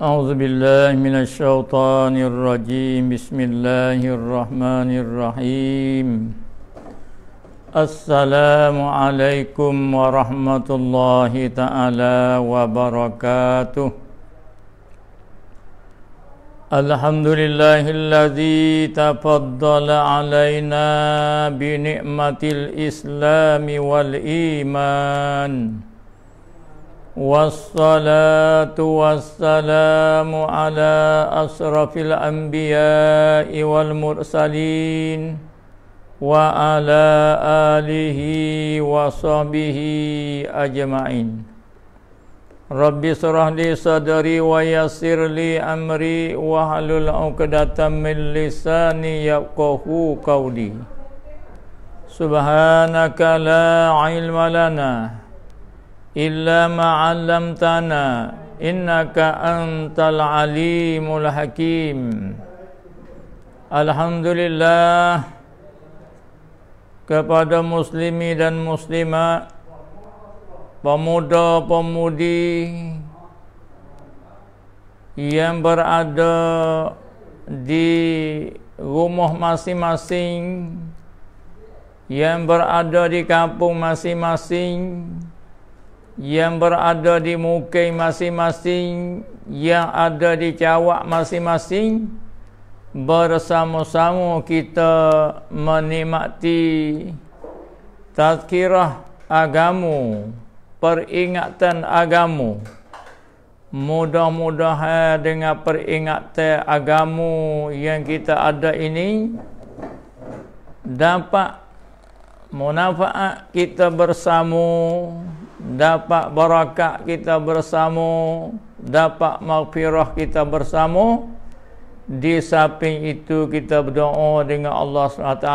أعوذ بالله من الشيطان الرجيم بسم الله الرحمن الرحيم السلام عليكم ورحمة الله تعالى وبركاته الحمد لله الذي تفضل علينا بنعمة الإسلام والإيمان والصلاة والسلام على أشرف الأنبياء والمرسلين وعلى آله وصحبه أجمعين رب اشرح لي صدري ويسر لي أمري واحلل عقدة من لساني يفقه قولي سبحانك لا علم لنا illa ma'allamtana innaka antal alimul hakim Alhamdulillah kepada muslimi dan Muslima pemuda pemudi yang berada di rumah masing-masing yang berada di kampung masing-masing yang berada di muka masing-masing yang ada di cawak masing-masing bersama-sama kita menikmati tazkirah agamu peringatan agamu mudah-mudahan dengan peringatan agamu yang kita ada ini dapat manfaat kita bersama dapat barakat kita bersama dapat maghfirah kita bersama di samping itu kita berdoa dengan Allah SWT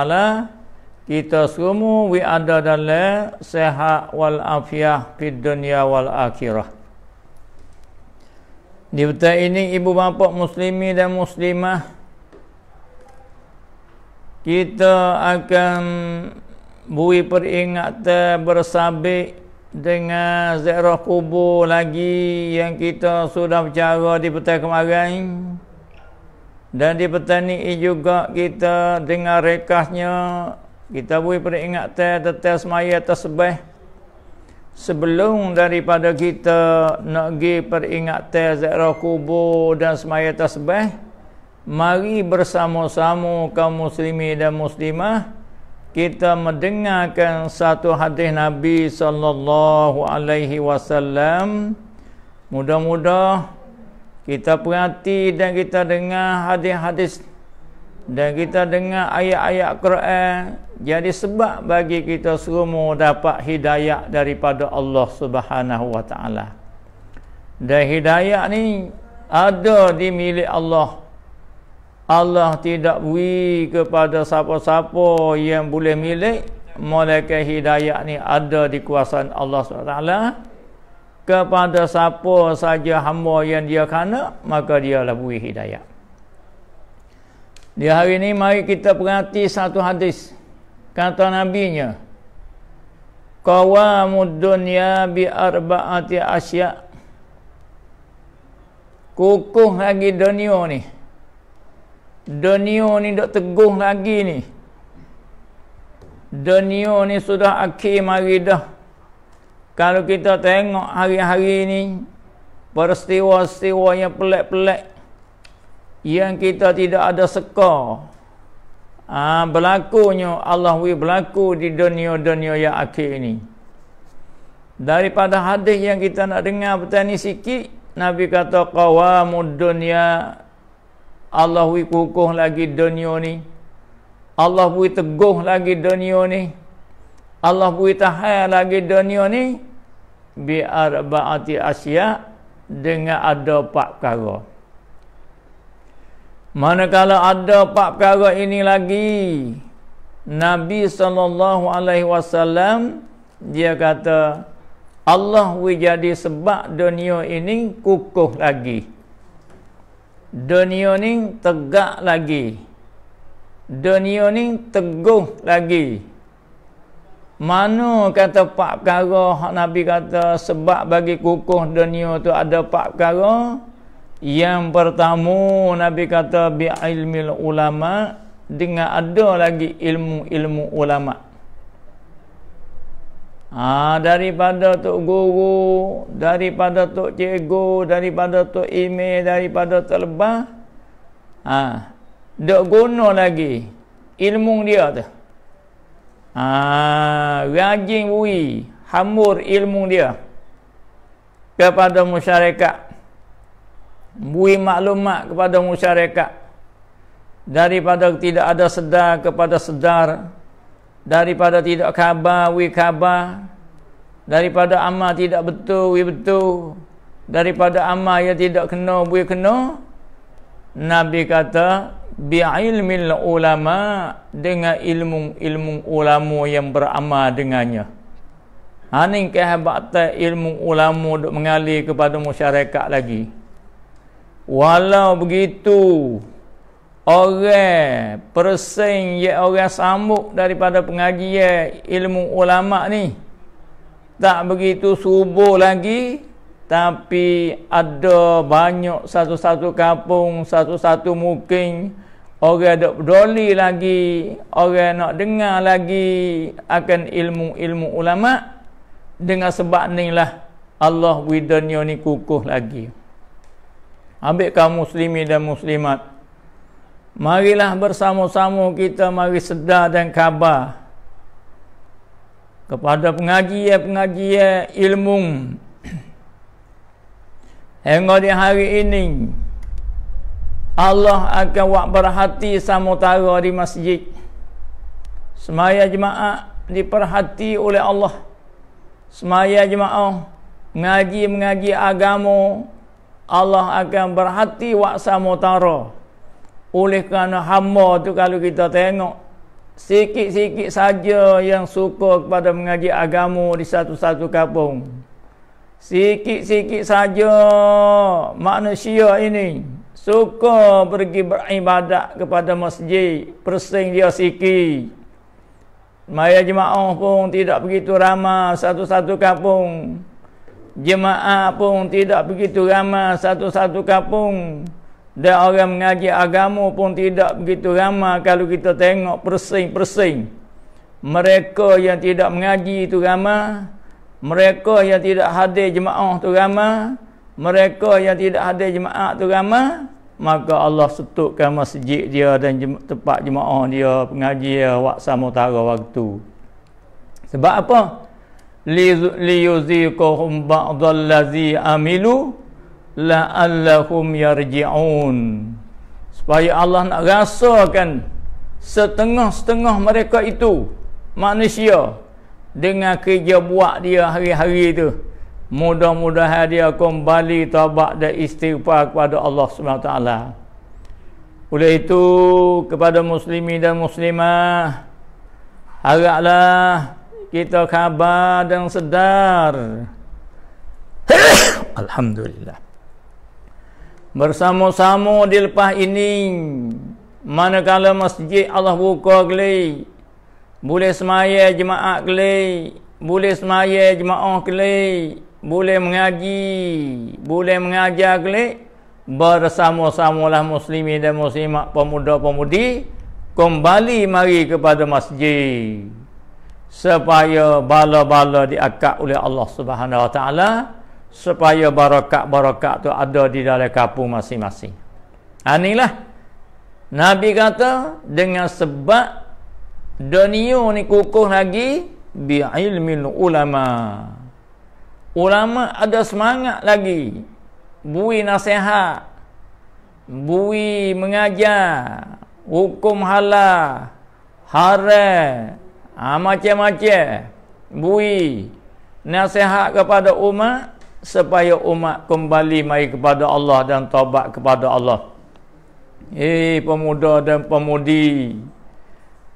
kita semua we ada dalam sehat wal afiah di dunia wal akhirah di betul ini ibu bapa muslimi dan muslimah kita akan bui peringatan bersabik dengan ziarah kubur lagi yang kita sudah bicara di petang kemarin dan di petang ini juga kita dengar rekahnya kita boleh peringatkan tetap semaya tersebut sebelum daripada kita nak pergi peringatkan ziarah kubur dan semaya tersebut mari bersama-sama kaum Muslimin dan muslimah kita mendengarkan satu hadis Nabi sallallahu alaihi wasallam mudah-mudah kita perhati dan kita dengar hadis-hadis dan kita dengar ayat-ayat Quran jadi sebab bagi kita semua dapat hidayah daripada Allah Subhanahu wa taala dan hidayah ni ada di milik Allah Allah tidak beri kepada siapa-siapa yang boleh milik malaikat hidayah ni ada di kuasaan Allah SWT kepada siapa saja hamba yang dia kena maka dia lah beri hidayah di hari ini mari kita perhati satu hadis kata nabi nya, qawamud dunya bi arbaati asya kukuh lagi dunia ni dunia ni dok teguh lagi ni dunia ni sudah akhir mari dah kalau kita tengok hari-hari ni peristiwa-peristiwa yang pelik-pelik yang kita tidak ada sekar ha, berlakunya Allah wi berlaku di dunia-dunia yang akhir ini daripada hadis yang kita nak dengar petani sikit Nabi kata qawamud dunia. Allah beri kukuh lagi dunia ni Allah beri teguh lagi dunia ni Allah beri tahaya lagi dunia ni biar ba'ati asya dengan ada Pak perkara manakala ada Pak perkara ini lagi Nabi saw. alaihi wasallam dia kata Allah wujadi sebab dunia ini kukuh lagi dunia ni tegak lagi dunia ni teguh lagi mana kata pak kara hak nabi kata sebab bagi kukuh dunia tu ada pak kara yang pertama nabi kata bi ilmil ulama dengan ada lagi ilmu-ilmu ulama' Ha, daripada Tok Guru, daripada Tok Cikgu, daripada Tok Ime, daripada Tok Lebah. Ha, dok guna lagi ilmu dia tu. Ha, rajin wui, hamur ilmu dia kepada masyarakat. Bui maklumat kepada masyarakat. Daripada tidak ada sedar kepada sedar daripada tidak khabar we khabar daripada amal tidak betul we betul daripada amal yang tidak kena we kena nabi kata bi ilmil ulama dengan ilmu-ilmu ulama yang beramal dengannya Haning kehebatan ilmu ulama duk mengalir kepada masyarakat lagi. Walau begitu, orang persen ya orang samuk daripada pengajian ilmu ulama ni tak begitu subuh lagi tapi ada banyak satu-satu kampung satu-satu mungkin orang ada peduli lagi orang nak dengar lagi akan ilmu-ilmu ulama dengan sebab ni lah Allah widanya ni kukuh lagi ambil kaum muslimin dan muslimat Marilah bersama-sama kita mari sedar dan khabar kepada pengajian-pengajian ilmu. Hingga di hari ini Allah akan buat berhati sama tara di masjid. Semaya jemaah diperhati oleh Allah. Semaya jemaah mengaji mengaji agama Allah akan berhati wak sama tara. Oleh kerana hamba tu kalau kita tengok Sikit-sikit saja yang suka kepada mengaji agama di satu-satu kampung Sikit-sikit saja manusia ini Suka pergi beribadat kepada masjid Persing dia sikit Maya jemaah pun tidak begitu ramah satu-satu kampung Jemaah pun tidak begitu ramah satu-satu kampung dan orang mengaji agama pun tidak begitu ramai kalau kita tengok persing-persing. Mereka yang tidak mengaji itu ramai. Mereka yang tidak hadir jemaah itu ramai. Mereka yang tidak hadir jemaah itu ramai. Maka Allah setukkan masjid dia dan tempat jemaah dia, pengaji dia, waksa mutara waktu. Sebab apa? Liyuzikuhum ba'dallazi amilu. ba'dallazi amilu la'allahum yarji'un supaya Allah nak rasakan setengah-setengah mereka itu manusia dengan kerja buat dia hari-hari itu mudah-mudahan dia kembali tabak dan istighfar kepada Allah SWT oleh itu kepada muslimi dan muslimah haraplah kita khabar dan sedar Alhamdulillah bersama-sama di lepas ini manakala masjid Allah buka kali boleh semaya jemaah kali boleh semaya jemaah kali boleh mengaji boleh mengajar kali bersama sama lah muslimin dan muslimat pemuda-pemudi kembali mari kepada masjid supaya bala-bala diakak oleh Allah Subhanahu Wa Taala supaya barakat-barakat tu ada di dalam kampung masing-masing. Anilah ha, Nabi kata dengan sebab dunia ni kukuh lagi bi ilmin ulama. Ulama ada semangat lagi bui nasihat, bui mengajar, hukum halal, haram, ha, macam-macam bui nasihat kepada umat supaya umat kembali mai kepada Allah dan taubat kepada Allah. Eh pemuda dan pemudi,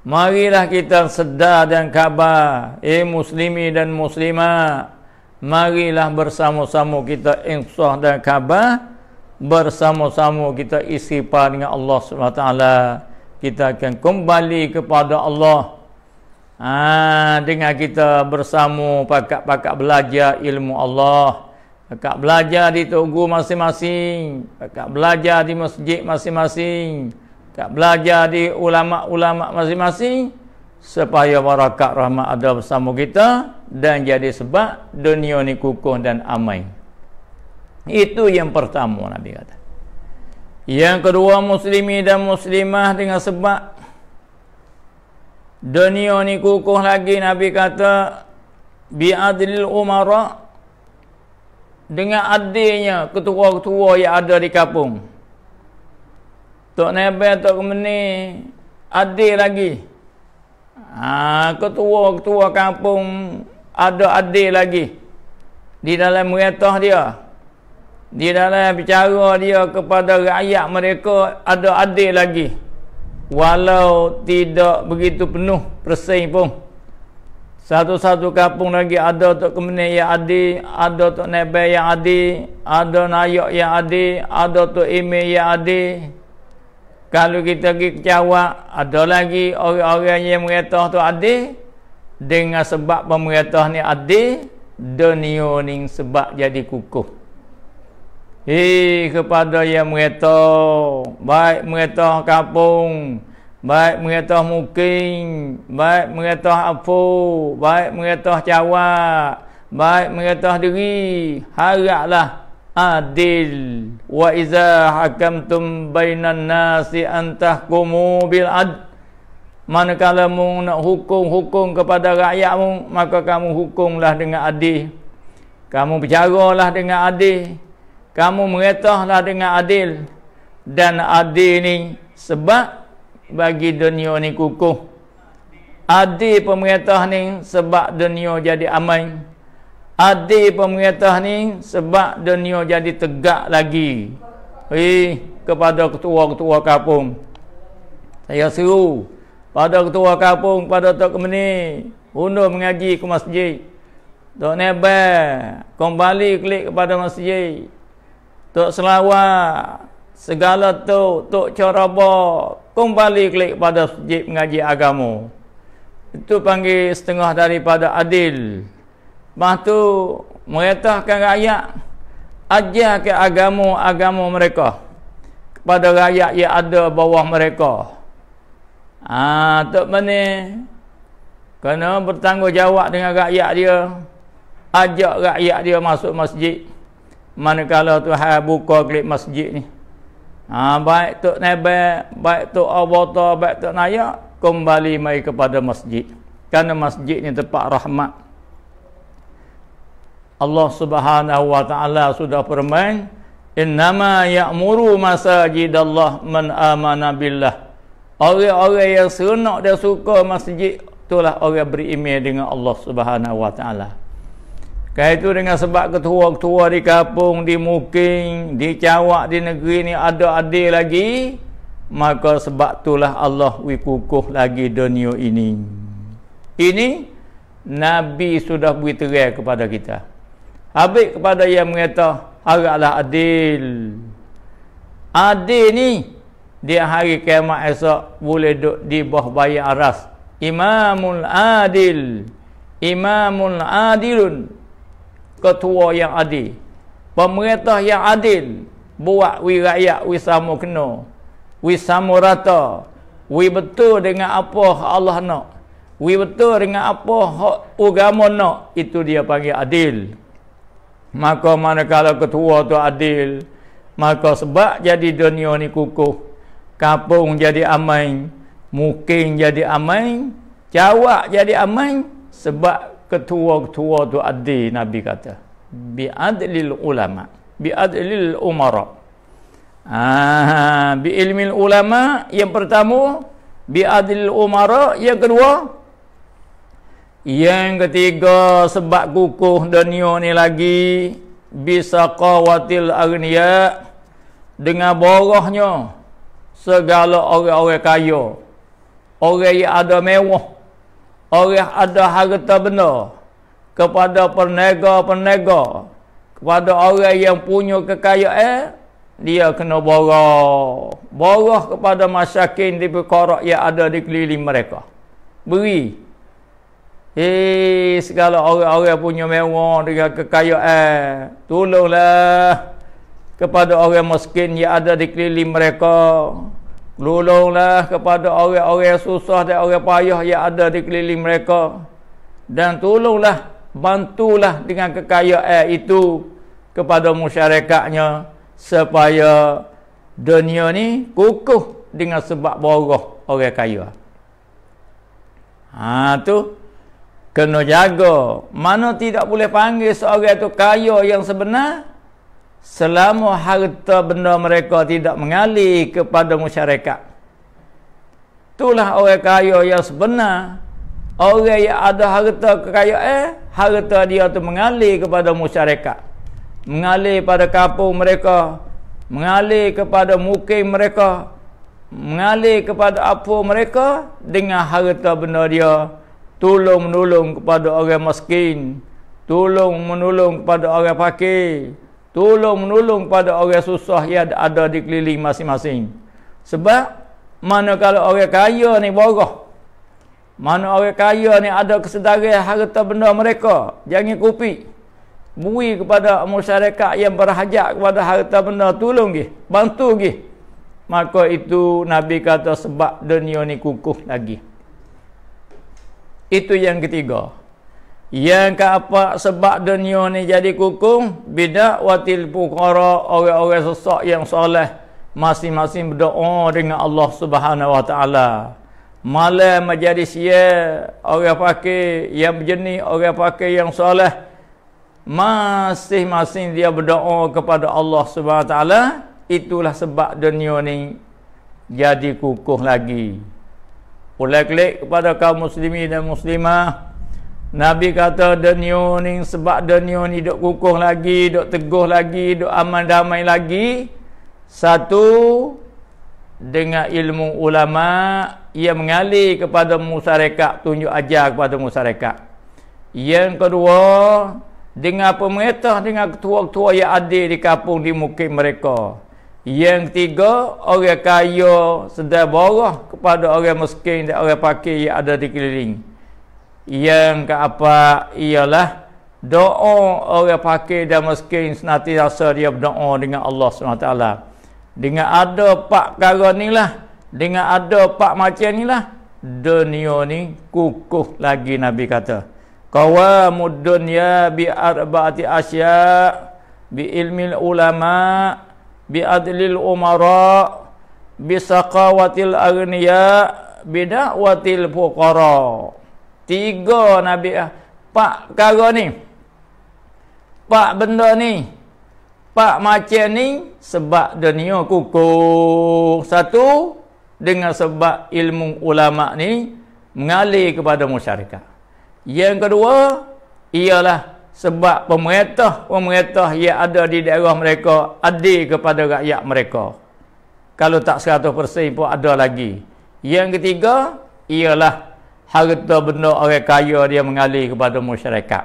marilah kita sedar dan khabar, eh muslimi dan muslimat, marilah bersama-sama kita insah dan khabar, bersama-sama kita istighfar dengan Allah SWT. Kita akan kembali kepada Allah Ah ha, dengan kita bersama pakat-pakat belajar ilmu Allah. Akak belajar di tugu masing-masing. Akak belajar di masjid masing-masing. Akak belajar di ulama-ulama masing-masing. Supaya barakat rahmat ada bersama kita. Dan jadi sebab dunia ni kukuh dan amai. Itu yang pertama Nabi kata. Yang kedua muslimi dan muslimah dengan sebab dunia ni kukuh lagi Nabi kata bi adil umara dengan adilnya ketua-ketua yang ada di kampung. Tok Nebe, Tok Kemeni, adil lagi. Ha, ketua-ketua kampung ada adil lagi. Di dalam meretah dia. Di dalam bicara dia kepada rakyat mereka ada adil lagi. Walau tidak begitu penuh persaing pun satu-satu kampung lagi ada tok kemene yang adi, ada tok nebe yang adi, ada nayok yang adi, ada tok ime yang adi. Kalau kita pergi ke Jawa, ada lagi orang-orang yang meretoh tu adi dengan sebab pemeretoh ni adi dunia ni sebab jadi kukuh. Hei kepada yang meretoh, baik meretoh kampung, baik mengatah mukin baik mengatah apo baik mengatah jawab baik mengatah diri haraklah adil wa iza hakamtum bainan nasi antahkumu bil ad manakala mu nak hukum-hukum kepada rakyatmu maka kamu hukumlah dengan adil kamu bicaralah dengan adil kamu mengatahlah dengan adil dan adil ni sebab bagi dunia ni kukuh adi pemerintah ni sebab dunia jadi aman adi pemerintah ni sebab dunia jadi tegak lagi eh kepada ketua-ketua kapung saya seru pada ketua kapung pada tok kemeni undur mengaji ke masjid tok nebel kembali klik kepada masjid tok selawat segala tu tok ceroba kembali klik pada sujib mengaji agama itu panggil setengah daripada adil lepas tu meretahkan rakyat ajar ke agama-agama mereka kepada rakyat yang ada bawah mereka Ah, ha, tok mana kena bertanggungjawab dengan rakyat dia ajak rakyat dia masuk masjid manakala Tuhan buka klik masjid ni Ha, baik tu nebe, baik tu abota, baik tu naya, kembali mai kepada masjid. Karena masjid ini tempat rahmat. Allah Subhanahu wa taala sudah permain innama ya'muru masjid Allah man amana Orang-orang yang senang dan suka masjid itulah orang beriman dengan Allah Subhanahu wa taala. Kaitu dengan sebab ketua-ketua di kampung, di mukim, di cawak, di negeri ni ada adil lagi. Maka sebab itulah Allah wikukuh lagi dunia ini. Ini Nabi sudah beritahu kepada kita. Habis kepada yang mengata, haraplah adil. Adil ni, di hari kiamat esok boleh duduk di bawah bayi aras. Imamul adil. Imamul adilun ketua yang adil pemerintah yang adil buat wi rakyat wi sama kena wi sama rata wi betul dengan apa Allah nak wi betul dengan apa hak agama nak itu dia panggil adil maka manakala ketua tu adil maka sebab jadi dunia ni kukuh kampung jadi aman mungkin jadi aman jawab jadi aman sebab ketua-ketua tu adi Nabi kata bi adlil ulama bi adlil umara ah bi ilmi ulama yang pertama bi adlil umara yang kedua yang ketiga sebab kukuh dunia ni lagi bisa qawatil agniya dengan borohnya segala orang-orang kaya orang yang ada mewah orang ada harta benda kepada perniaga-perniaga kepada orang yang punya kekayaan dia kena borah borah kepada masyakin di perkara yang ada di keliling mereka beri Hei, eh, segala orang-orang punya mewah dengan kekayaan tolonglah kepada orang miskin yang ada di keliling mereka Lulunglah kepada orang-orang susah dan orang payah yang ada di keliling mereka. Dan tolonglah, bantulah dengan kekayaan itu kepada masyarakatnya supaya dunia ni kukuh dengan sebab boroh orang kaya. Ha tu kena jaga. Mana tidak boleh panggil seorang itu kaya yang sebenar selama harta benda mereka tidak mengalir kepada masyarakat itulah orang kaya yang sebenar orang yang ada harta kekayaan eh, harta dia tu mengalir kepada masyarakat mengalir pada kampung mereka mengalir kepada mukim mereka mengalir kepada apa mereka dengan harta benda dia tolong menolong kepada orang miskin tolong menolong kepada orang fakir Tolong-menolong pada orang susah yang ada di keliling masing-masing. Sebab mana kalau orang kaya ni borah. Mana orang kaya ni ada kesedaran harta benda mereka. Jangan kupi. Bui kepada masyarakat yang berhajat kepada harta benda. Tolong gih. Bantu gih. Maka itu Nabi kata sebab dunia ni kukuh lagi. Itu yang ketiga. Ketiga yang ke apa sebab dunia ni jadi kukung bidak watil fuqara orang-orang sesak yang soleh masing-masing berdoa dengan Allah Subhanahu wa taala malam menjadi sia orang pakai yang berjenis orang pakai yang soleh masing-masing dia berdoa kepada Allah Subhanahu wa taala itulah sebab dunia ni jadi kukuh lagi. Ulek-lek kepada kaum muslimin dan muslimah Nabi kata dunia ni sebab dunia ni duk kukuh lagi, duk teguh lagi, duk aman damai lagi. Satu dengan ilmu ulama ia mengalir kepada musyarakat tunjuk ajar kepada musyarakat. Yang kedua dengan pemerintah dengan ketua-ketua yang ada di kampung di mukim mereka. Yang ketiga orang kaya sedar borah kepada orang miskin dan orang pakir yang ada di keliling yang ke apa ialah doa orang fakir dan miskin senati rasa dia berdoa dengan Allah SWT dengan ada pak kara ni lah dengan ada pak macam ni lah dunia ni kukuh lagi Nabi kata kawamu dunia bi arba'ati asya bi ilmi ulama bi adlil umara bi saqawatil agniya bi da'watil fuqara Tiga Nabi ah. Pak kara ni. Pak benda ni. Pak macam ni sebab dunia kukuh. Satu dengan sebab ilmu ulama ni mengalir kepada masyarakat. Yang kedua ialah sebab pemerintah pemerintah yang ada di daerah mereka adil kepada rakyat mereka. Kalau tak 100% pun ada lagi. Yang ketiga ialah harta benda orang kaya dia mengalir kepada masyarakat.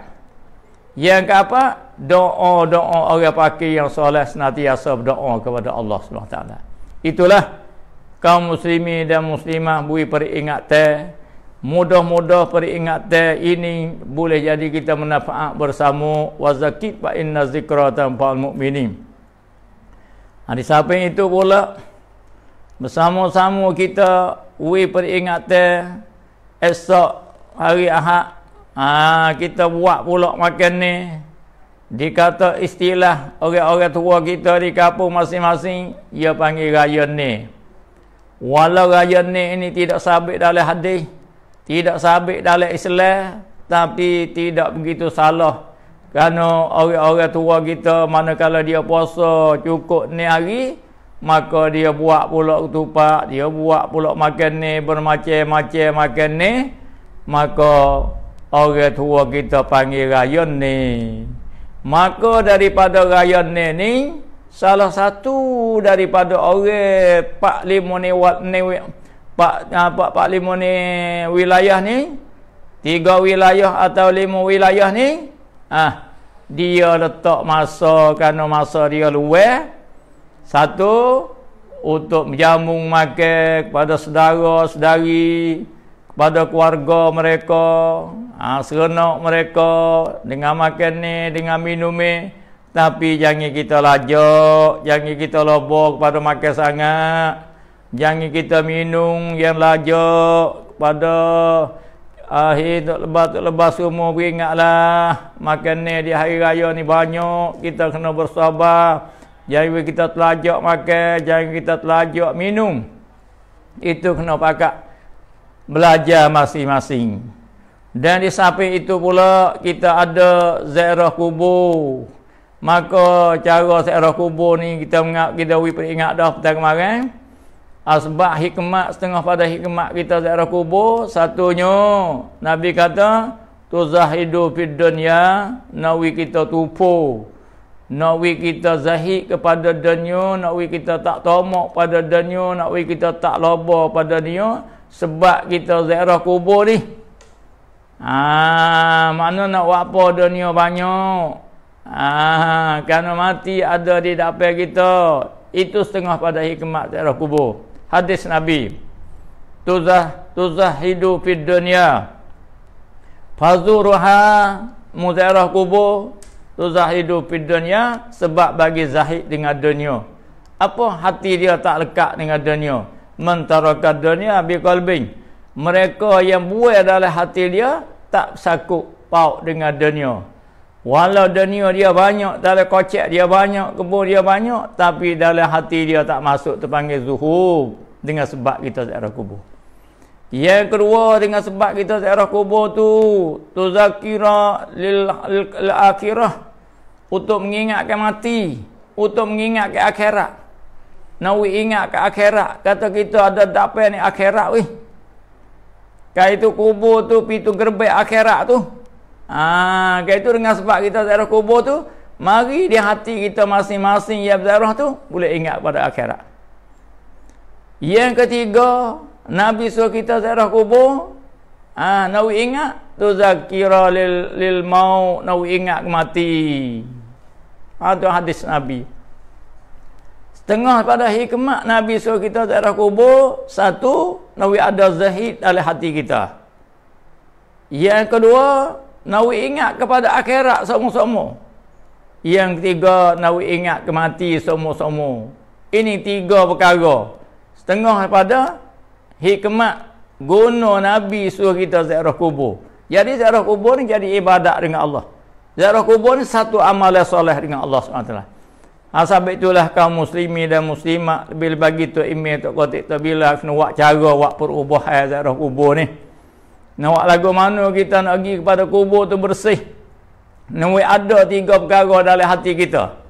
Yang apa? Doa-doa orang fakir yang soleh senantiasa berdoa kepada Allah Subhanahu Taala. Itulah kaum muslimin dan muslimah bui peringatan mudah-mudah peringatan ini boleh jadi kita manfaat bersama wa zakit fa inna zikra tanfa'ul mu'minin Hari samping itu pula bersama-sama kita we peringatan esok hari Ahad ha, kita buat pula makan ni dikata istilah orang-orang tua kita di kampung masing-masing dia panggil raya ni walau raya ni ini tidak sabit dalam hadis tidak sabit dalam Islam tapi tidak begitu salah kerana orang-orang tua kita manakala dia puasa cukup ni hari maka dia buat pula ketupat dia buat pula makan ni bermacam-macam makan ni maka orang tua kita panggil rayon ni maka daripada rayon ni ni salah satu daripada orang Pak Limu ni wat ni Pak apa ah, Pak Limu ni wilayah ni tiga wilayah atau lima wilayah ni ah dia letak masa kerana masa dia luar satu untuk menjamung makan kepada saudara-saudari, kepada keluarga mereka, ha, serenak mereka dengan makan ni, dengan minum ni. Tapi jangan kita lajak, jangan kita lobok kepada makan sangat. Jangan kita minum yang lajak kepada akhir ha, tak lebat tak lebat semua beringatlah makan ni di hari raya ni banyak kita kena bersabar Jangan kita telajak makan, jangan kita telajak minum. Itu kena pakak belajar masing-masing. Dan di samping itu pula kita ada zairah kubur. Maka cara zairah kubur ni kita mengak kita wi peringat dah petang kemarin. Asbab hikmat setengah pada hikmat kita zairah kubur satunya Nabi kata tuzahidu fid dunya nawi kita tupu Nawi kita zahid kepada dunia, nawi kita tak tomok pada dunia, nawi kita tak loba pada dunia sebab kita ziarah kubur ni. Ah, ha, mana nak buat apa dunia banyak? Ah, kerana mati ada di dapur kita. Itu setengah pada hikmat ziarah kubur. Hadis Nabi. Tuzah tuzah hidup di dunia. Fazuruha muzairah kubur tu zahidu fi dunia sebab bagi zahid dengan dunia apa hati dia tak lekat dengan dunia mentaraka dunia bi qalbin mereka yang buai dalam hati dia tak sakuk pau dengan dunia walau dunia dia banyak dalam kocek dia banyak kebun dia banyak tapi dalam hati dia tak masuk terpanggil zuhub dengan sebab kita tak ada kubur yang kedua dengan sebab kita ziarah kubur tu tu zakira lil, lil akhirah untuk mengingatkan mati, untuk mengingatkan akhirat. Nawi ingat ke akhirat, kata kita ada dapat ni akhirat weh. Kalau itu kubur tu pintu gerbek akhirat tu. Ah, ha, itu dengan sebab kita ziarah kubur tu, mari di hati kita masing-masing yang ziarah tu boleh ingat pada akhirat. Yang ketiga, Nabi suruh kita ziarah kubur. Ah, ha, nak ingat tu zakira lil lil mau nak ingat mati. Ha, tu hadis Nabi. Setengah pada hikmat Nabi suruh kita ziarah kubur, satu nak ada zahid dalam hati kita. Yang kedua, nak ingat kepada akhirat semua-semua. Yang ketiga, nak ingat kematian semua-semua. Ini tiga perkara. Setengah pada hikmat guna Nabi suruh kita ziarah kubur. Jadi ziarah kubur ni jadi ibadat dengan Allah. Ziarah kubur ni satu amal yang soleh dengan Allah SWT. Asab ha, itulah kaum muslimi dan muslimat bil bagi tu imi tu kotik tu bila kena buat cara buat perubahan ziarah kubur ni. Nak buat lagu mana kita nak pergi kepada kubur tu bersih. Nawi ada tiga perkara dalam hati kita.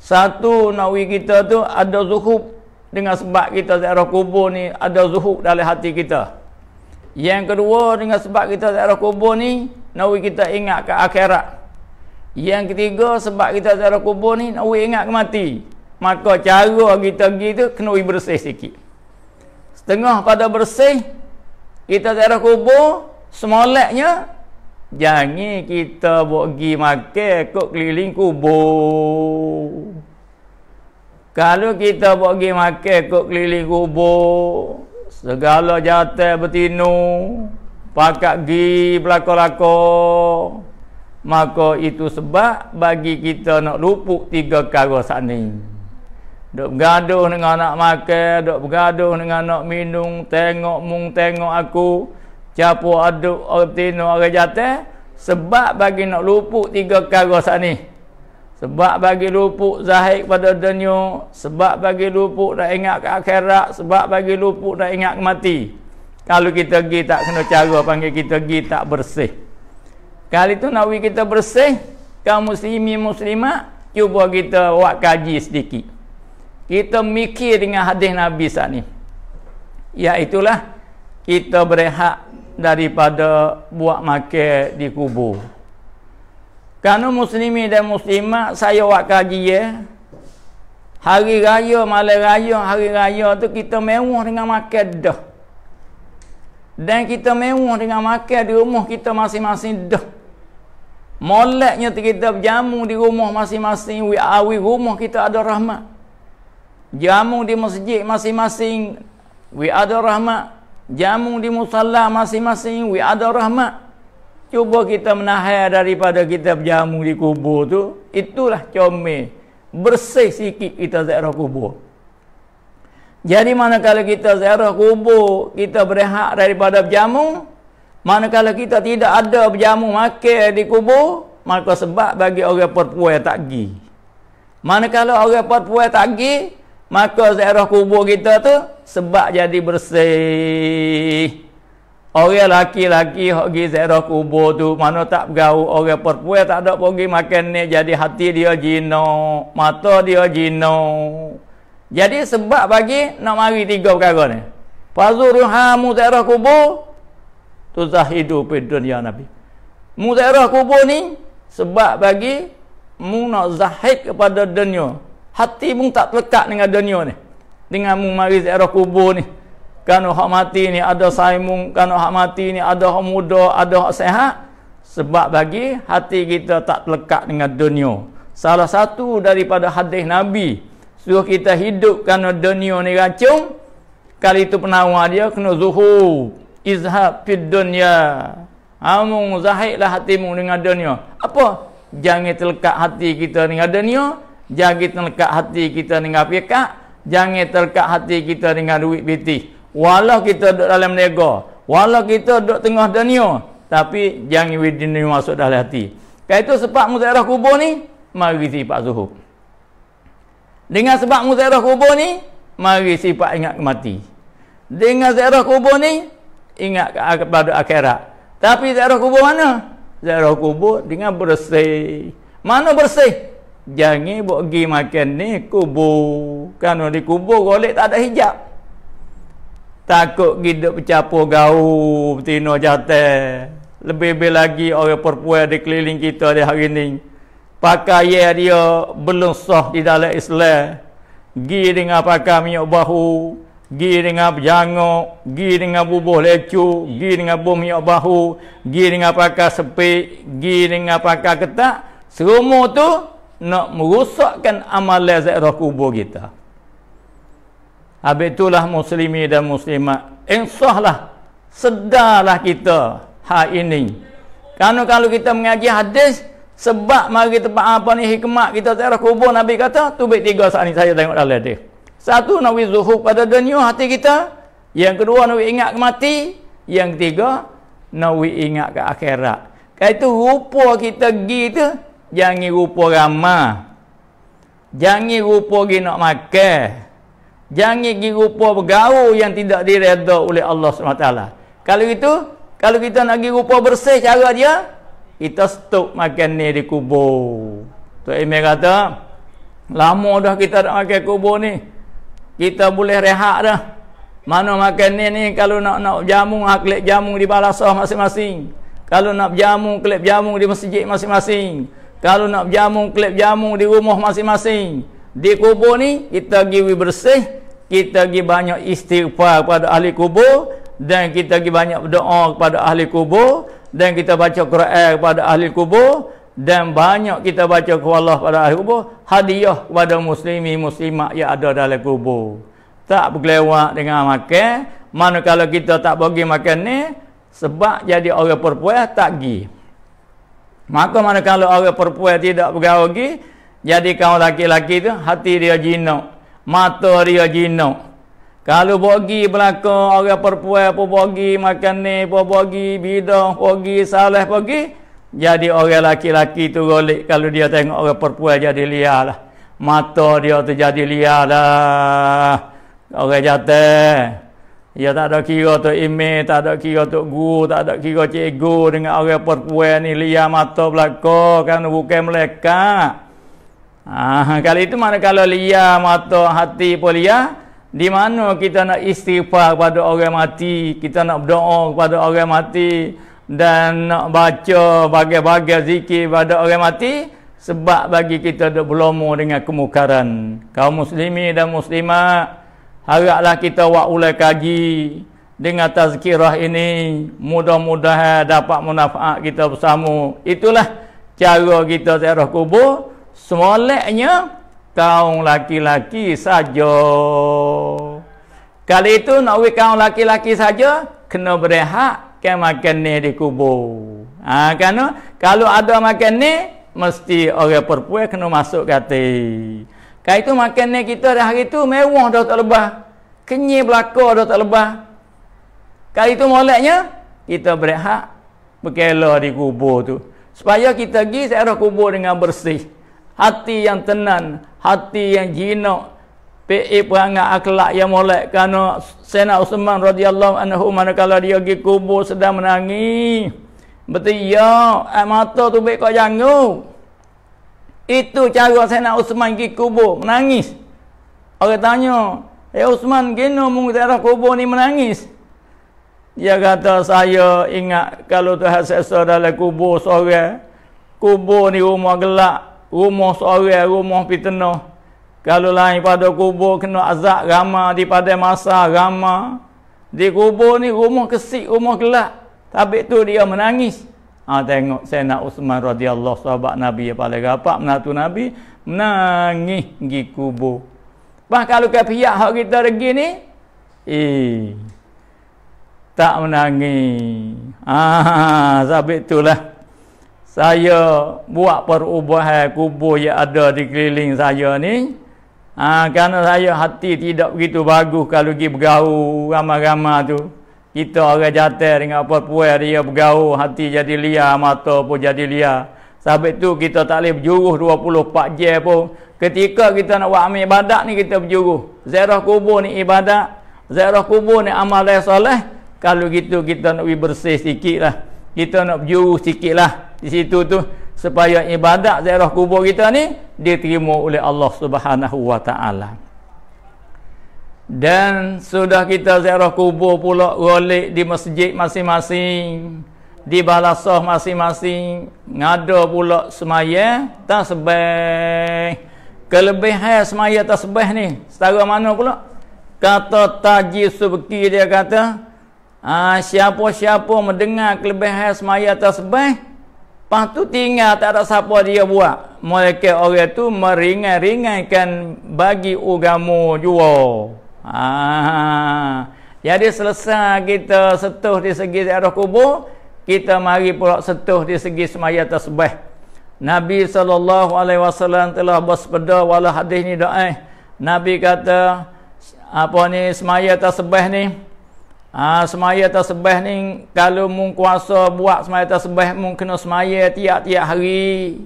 Satu nawi kita tu ada zuhub dengan sebab kita ziarah kubur ni ada zuhud dalam hati kita. Yang kedua dengan sebab kita ziarah kubur ni nawi kita ingat ke akhirat. Yang ketiga sebab kita ziarah kubur ni nawi ingat ke mati. Maka cara kita pergi tu kena bersih sikit. Setengah pada bersih kita ziarah kubur semoleknya jangan kita buat pergi makan kok keliling kubur. Kalau kita buat pergi makan kok keliling kubur, segala jatah betino, pakak gi belako-lako. Maka itu sebab bagi kita nak lupuk tiga kali saat ni. Duk bergaduh dengan anak makan, dok bergaduh dengan anak minum, tengok mung tengok aku, capu aduk betino orang jatah. Sebab bagi nak lupuk tiga kali saat ni sebab bagi lupuk zahir pada dunia sebab bagi lupuk nak ingat ke akhirat sebab bagi lupuk nak ingat ke mati kalau kita pergi tak kena cara panggil kita pergi tak bersih kali tu nak kita bersih kaum muslimi muslimat cuba kita buat kaji sedikit kita mikir dengan hadis Nabi saat ni iaitulah kita berehat daripada buat makan di kubur kerana muslimi dan muslimat saya buat kaji ya. Hari raya, malam raya, hari raya tu kita mewah dengan makan dah. Dan kita mewah dengan makan di rumah kita masing-masing dah. Moleknya kita berjamu di rumah masing-masing, awi ah, rumah kita ada rahmat. Jamu di masjid masing-masing, we ada rahmat. Jamu di musalla masing-masing, we ada rahmat. Cuba kita menahir daripada kita berjamu di kubur tu. Itulah comel. Bersih sikit kita ziarah kubur. Jadi manakala kita ziarah kubur, kita berehat daripada berjamu. Manakala kita tidak ada berjamu makan di kubur, maka sebab bagi orang perempuan tak pergi. Manakala orang perempuan tak pergi, maka ziarah kubur kita tu sebab jadi bersih. Orang laki-laki yang pergi zairah kubur tu Mana tak bergaul Orang perempuan tak ada pergi makan ni Jadi hati dia jino Mata dia jino Jadi sebab bagi Nak mari tiga perkara ni Fazuruhamu zairah kubur Tu zahidu pedun dunia Nabi Mu zairah kubur ni Sebab bagi Mu nak zahid kepada dunia Hati mu tak terlekat dengan dunia ni Dengan mu mari zairah kubur ni kanu hak mati ni ada saimung kanu hak mati ni ada hak muda ada hak sehat sebab bagi hati kita tak terlekat dengan dunia salah satu daripada hadis nabi suruh kita hidup kanu dunia ni racung kali itu penawar dia kena zuhur izhab fid dunya amung ha, zahidlah hatimu dengan dunia apa jangan terlekat hati kita dengan dunia jangan terlekat hati kita dengan fikak jangan terlekat hati kita dengan duit bitih Walau kita duduk dalam nego, walau kita duduk tengah dunia, tapi jangan within ni masuk dalam hati. Kalau itu sebab muzairah kubur ni, mari sifat zuhud. Dengan sebab muzairah kubur ni, mari sifat ingat mati. Dengan zairah kubur ni, ingat kepada akhirat. Tapi zairah kubur mana? Zairah kubur dengan bersih. Mana bersih? Jangan pergi makan ni kubur. Kan di kubur golek tak ada hijab. Takut kita bercapur gaul Bertina jatah Lebih-lebih lagi orang perempuan di keliling kita di hari ini Pakaian dia belum sah di dalam Islam Gi dengan pakai minyak bahu Gi dengan berjanguk Gi dengan bubuh lecu Gi dengan bubuh minyak bahu Gi dengan pakai sepik Gi dengan pakai ketak Semua tu nak merosakkan amal lezat roh kubur kita Habis itulah muslimi dan muslimat. Insahlah. Sedarlah kita hal ini. Karena kalau kita mengaji hadis, sebab mari tempat apa ni hikmat kita terah kubur Nabi kata, tu baik tiga saat ni saya tengok dalam dia. Satu, Nabi zuhub pada dunia hati kita. Yang kedua, Nabi ingat ke mati. Yang ketiga, Nabi ingat ke akhirat. Kali itu rupa kita pergi tu, jangan rupa ramah. Jangan rupa pergi nak makan. Jangan pergi rupa bergaul yang tidak direda oleh Allah SWT. Kalau itu, kalau kita nak pergi rupa bersih cara dia, kita stop makan ni di kubur. Tuan Emel kata, lama dah kita nak makan kubur ni. Kita boleh rehat dah. Mana makan ni ni kalau nak nak jamu, ah, klip jamu di balasah masing-masing. Kalau nak jamu, klip jamu di masjid masing-masing. Kalau nak jamu, klip jamu di rumah masing-masing di kubur ni kita pergi bersih kita pergi banyak istighfar kepada ahli kubur dan kita pergi banyak berdoa kepada ahli kubur dan kita baca Quran kepada ahli kubur dan banyak kita baca kepada Allah kepada ahli kubur hadiah kepada muslimi muslimat yang ada dalam kubur tak berlewat dengan makan mana kalau kita tak bagi makan ni sebab jadi orang perempuan tak pergi maka mana kalau orang perempuan tidak pergi jadi kau laki-laki tu hati dia jinak, mata dia jinak. Kalau bagi belaka orang perempuan pun bagi makan ni, pun bagi bidang, bagi salah bagi, jadi orang laki-laki tu golik kalau dia tengok orang perempuan jadi lialah. Mata dia tu jadi lialah. Orang jatuh. Ya tak ada kira tu ime, tak ada kira tu guru, tak ada kira cikgu dengan orang perempuan ni liar mata belaka kan bukan melekat. Ah, kalau itu mana kalau lia mata hati pun lia, di mana kita nak istighfar kepada orang mati, kita nak berdoa kepada orang mati dan nak baca bagai-bagai zikir pada orang mati sebab bagi kita duk berlomo dengan kemukaran. Kau muslimi dan muslimat, haraplah kita wak ulai kaji dengan tazkirah ini mudah-mudahan dapat manfaat kita bersama. Itulah cara kita ziarah kubur Semoleknya kaum laki-laki saja. Kali itu nak wik kaum laki-laki saja kena berehat ke makan ni di kubur. Ha, kerana kalau ada makan ni mesti orang perempuan kena masuk kate. Kali itu makan ni kita dah hari itu mewah dah tak lebah. Kenyir belaka dah tak lebah. Kali itu moleknya kita berehat berkela di kubur tu. Supaya kita pergi searah kubur dengan bersih hati yang tenan, hati yang jinak, pe'i perangai akhlak yang molek kerana Sena Usman radhiyallahu anhu manakala dia pergi kubur sedang menangis. betul ya, air mata tu baik kau jangguk. Itu cara Sena Usman pergi kubur menangis. Orang tanya, Ya eh, Usman, kena mung darah kubur ni menangis. Dia kata, saya ingat kalau Tuhan sesuai dalam kubur sore, kubur ni rumah gelap, rumah seorang rumah pitenah kalau lain pada kubur kena azab rama di pada masa rama di kubur ni rumah kesik rumah gelap tapi tu dia menangis ha, tengok saya nak Usman radhiyallahu sahabat Nabi yang paling rapat menatu Nabi menangis di kubur bah kalau ke pihak hak kita pergi ni eh tak menangis ah ha, sabit itulah saya buat perubahan kubur yang ada di keliling saya ni ha, kerana saya hati tidak begitu bagus kalau pergi bergaul ramai-ramai tu kita orang jatuh dengan perempuan dia bergaul hati jadi liar mata pun jadi liar sampai tu kita tak boleh berjuruh 24 jam pun ketika kita nak buat amal ibadat ni kita berjuruh zairah kubur ni ibadat zairah kubur ni amal soleh kalau gitu kita nak bersih sikit lah kita nak berjuru sikit lah di situ tu supaya ibadat ziarah kubur kita ni diterima oleh Allah Subhanahu wa taala. Dan sudah kita ziarah kubur pula golek di masjid masing-masing, di balasah masing-masing, ngada pula semaya tasbih. Kelebihan semaya tasbih ni, setara mana pula? Kata Taji Subki dia kata, Ha, siapa-siapa mendengar kelebihan semaya tasbih, lepas tu tinggal tak ada siapa dia buat. Mereka orang tu meringan-ringankan bagi ugamu jua. Ha, jadi selesai kita setuh di segi arah kubur, kita mari pula setuh di segi semaya tasbih. Nabi saw telah bersepeda wala hadis ni da'i. Nabi kata apa ni semaya tasbih ni? Ha, semaya tasbih ni kalau mung kuasa buat semaya tasbih mung kena semaya tiap-tiap hari.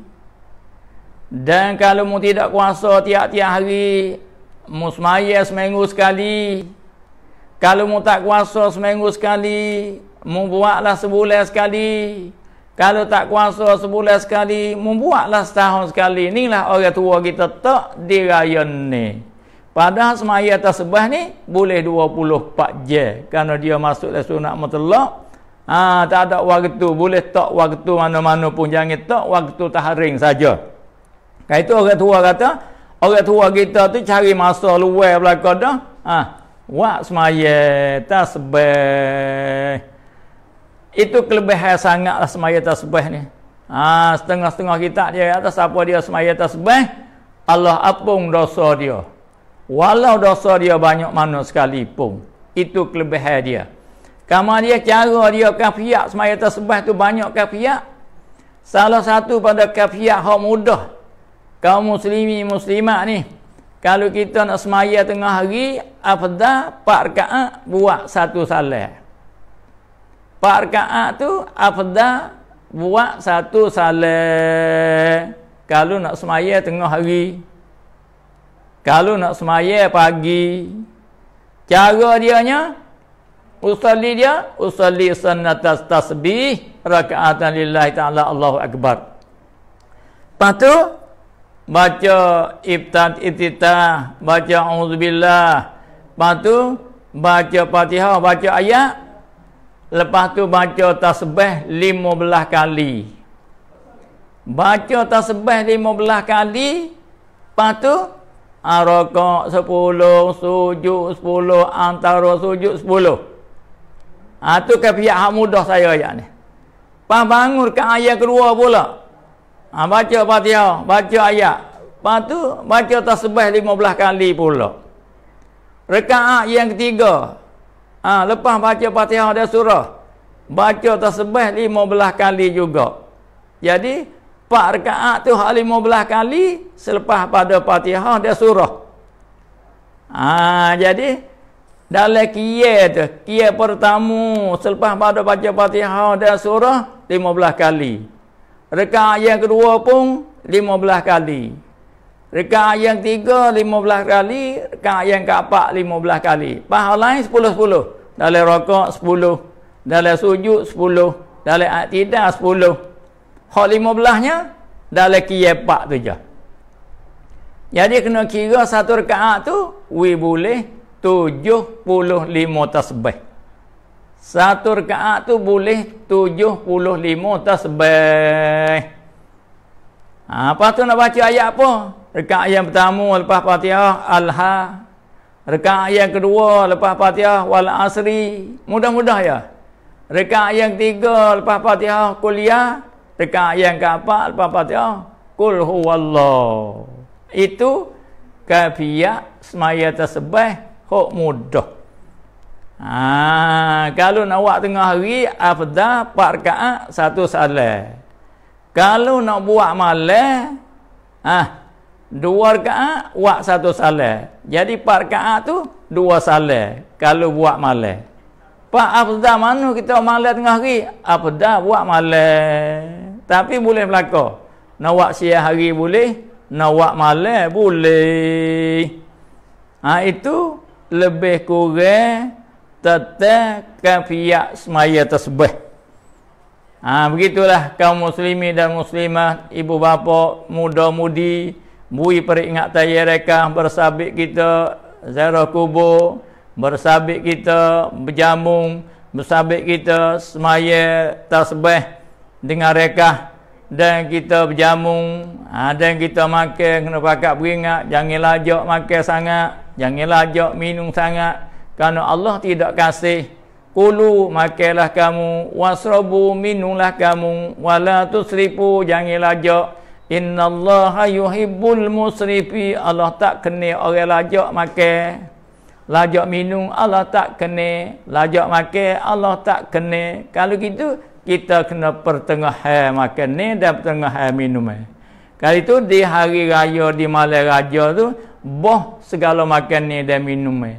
Dan kalau mung tidak kuasa tiap-tiap hari mung semaya seminggu sekali. Kalau mung tak kuasa seminggu sekali mung buatlah sebulan sekali. Kalau tak kuasa sebulan sekali mung buatlah setahun sekali. Inilah orang tua kita tak dirayan Padahal semaya tasbah ni boleh 24 je. Kerana dia masuk dalam sunat mutlak. Ha, tak ada waktu. Boleh tak waktu mana-mana pun. Jangan tak waktu taharing saja. Kalau itu orang tua kata. Orang tua kita tu cari masa luar belakang dah. Ha, Wak semaya tasbah. Itu kelebihan sangatlah semaya tasbah ni. Ha, setengah-setengah kita dia atas apa dia semaya tasbah. Allah apung dosa dia walau dosa dia banyak mana sekalipun itu kelebihan dia Kamu dia cara dia kafiat semaya tersebah tu banyak kafiat salah satu pada kafiat hak mudah kaum muslimi muslimat ni kalau kita nak semaya tengah hari apda pak rakaat buat satu salat pak rakaat tu apda buat satu salat kalau nak semaya tengah hari kalau nak semaya pagi Cara dia nya Usalli dia Usalli sanatas tasbih Raka'atan lillahi ta'ala Allahu Akbar Lepas tu Baca Ibtad Ibtidah Baca Alhamdulillah Lepas tu Baca patihah, Baca ayat Lepas tu baca tasbih belah kali Baca tasbih belah kali Lepas tu Rokok sepuluh Sujud sepuluh Antara sujud sepuluh ha, ke kafiat hak mudah saya ayat ni Pas bangun ke ayat kedua pula ha, Baca patiah Baca ayat Lepas tu baca tasbih lima belah kali pula Rekaat yang ketiga ha, Lepas baca patiah dan surah Baca tasbih lima belah kali juga Jadi empat rekaat ah, tu hal lima belah kali selepas pada patihah dia surah ha, jadi dalai kia tu kia pertama selepas pada baca fatihah dia surah lima belah kali rekaat yang kedua pun lima belah kali rekaat yang tiga lima belah kali rekaat yang keempat lima belah kali pahal lain sepuluh sepuluh Dalai rokok sepuluh Dalai sujud sepuluh Dalai aktidah sepuluh Hak lima belahnya dah lagi yepak tu je. Jadi kena kira satu rekaat tu we boleh tujuh puluh lima tasbih. Satu rekaat tu boleh tujuh puluh lima tasbih. Ha, apa tu nak baca ayat apa? Rekaat yang pertama lepas patiah alha. Rekaat yang kedua lepas patiah wal asri. Mudah-mudah ya. Rekaat yang ketiga lepas patiah kuliah dekat yang ke apa al-fatihah oh, kul huwallah itu kafiat semaya tasbih hok mudah ha, kalau nak buat tengah hari afda parka'a satu salat kalau nak buat malam ah ha, dua raka'a buat satu salat jadi parka'a tu dua salat kalau buat malam Pak Afzal mana kita malam tengah hari? Afzal buat malam. Tapi boleh berlaku. nawak buat siang hari boleh. nawak buat malam boleh. Ha, itu lebih kurang tetap kafiat semaya tersebut. Ha, begitulah kaum muslimi dan muslimah, ibu bapa, muda mudi, bui peringatan ya mereka bersabik kita zarah kubur, bersabik kita berjamung, bersabik kita semaya tersebut dengan rekah dan kita berjamu ha, dan kita makan kena pakat beringat janganlah jok makan sangat janganlah jok minum sangat kerana Allah tidak kasih kulu makanlah kamu wasrabu minumlah kamu wala tusrifu jok. Inna Allah yuhibbul musrifi Allah tak kena orang lajak lah makan lajak lah minum Allah tak kena lajak lah makan Allah tak kena kalau gitu kita kena pertengahan makan ni dan pertengahan minum ni. Kali tu di hari raya, di malam raja tu, boh segala makan ni dan minum ni.